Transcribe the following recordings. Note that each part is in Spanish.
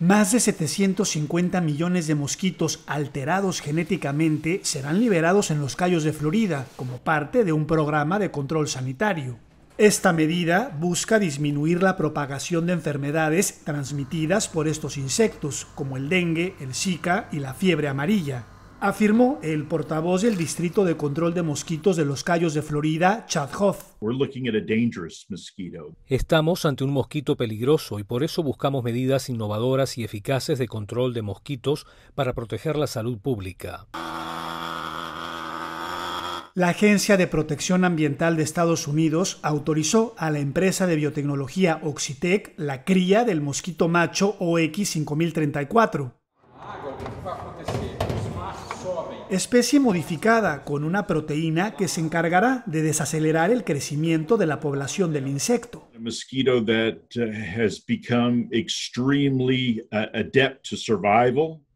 Más de 750 millones de mosquitos alterados genéticamente serán liberados en los callos de Florida como parte de un programa de control sanitario. Esta medida busca disminuir la propagación de enfermedades transmitidas por estos insectos, como el dengue, el zika y la fiebre amarilla afirmó el portavoz del Distrito de Control de Mosquitos de los Cayos de Florida, Chad Hoff. Estamos ante un mosquito peligroso y por eso buscamos medidas innovadoras y eficaces de control de mosquitos para proteger la salud pública. La Agencia de Protección Ambiental de Estados Unidos autorizó a la empresa de biotecnología Oxitec la cría del mosquito macho OX5034, Especie modificada con una proteína que se encargará de desacelerar el crecimiento de la población del insecto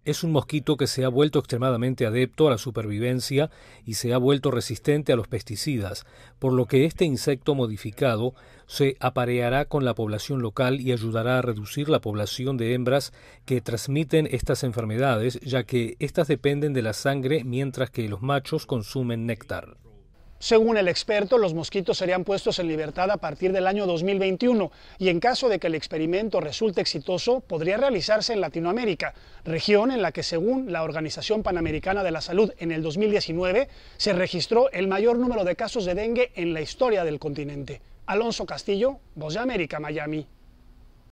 es un mosquito que se ha vuelto extremadamente adepto a la supervivencia y se ha vuelto resistente a los pesticidas, por lo que este insecto modificado se apareará con la población local y ayudará a reducir la población de hembras que transmiten estas enfermedades, ya que éstas dependen de la sangre mientras que los machos consumen néctar. Según el experto, los mosquitos serían puestos en libertad a partir del año 2021 y en caso de que el experimento resulte exitoso, podría realizarse en Latinoamérica, región en la que según la Organización Panamericana de la Salud en el 2019 se registró el mayor número de casos de dengue en la historia del continente. Alonso Castillo, Voz de América, Miami.